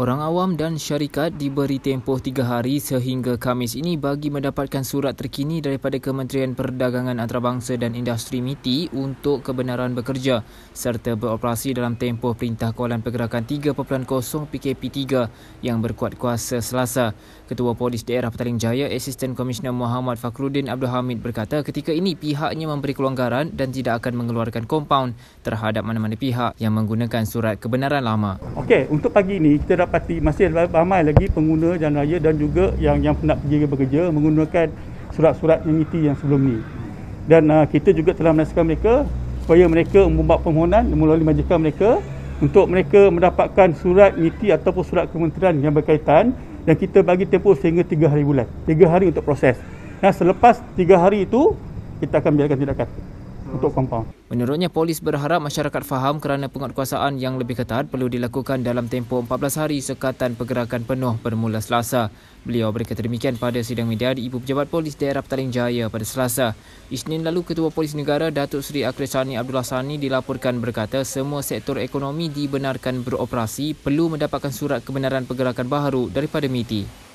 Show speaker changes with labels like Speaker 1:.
Speaker 1: Orang awam dan syarikat diberi tempoh tiga hari sehingga Kamis ini bagi mendapatkan surat terkini daripada Kementerian Perdagangan Antarabangsa dan Industri MITI untuk kebenaran bekerja serta beroperasi dalam tempoh Perintah Kualan Pergerakan 3.0 PKP3 yang berkuat kuasa selasa. Ketua Polis Daerah Petaling Jaya, Assistant Komisioner Muhammad Fakhruddin Abdul Hamid berkata ketika ini pihaknya memberi kelonggaran dan tidak akan mengeluarkan kompaun terhadap mana-mana pihak yang menggunakan surat kebenaran lama.
Speaker 2: Okey, untuk pagi ini kita dapat dapati masih ramai lagi pengguna jalan raya dan juga yang yang nak pergi bekerja menggunakan surat-surat NIT yang sebelum ni. Dan uh, kita juga telah menasihkan mereka supaya mereka membuat permohonan melalui majikan mereka untuk mereka mendapatkan surat NIT ataupun surat kementerian yang berkaitan dan kita bagi tempoh sehingga 3 hari bulan. 3 hari untuk proses. Nah, selepas 3 hari itu kita akan biarkan tindakan untuk kompaun.
Speaker 1: Menurutnya, polis berharap masyarakat faham kerana penguatkuasaan yang lebih ketat perlu dilakukan dalam tempoh 14 hari sekatan pergerakan penuh bermula Selasa. Beliau berkata demikian pada sidang media di Ibu Pejabat Polis Daerah Petaling Jaya pada Selasa. Isnin lalu, Ketua Polis Negara Datuk Seri Akhil Sani Abdullah Sani dilaporkan berkata semua sektor ekonomi dibenarkan beroperasi perlu mendapatkan surat kebenaran pergerakan baharu daripada MITI.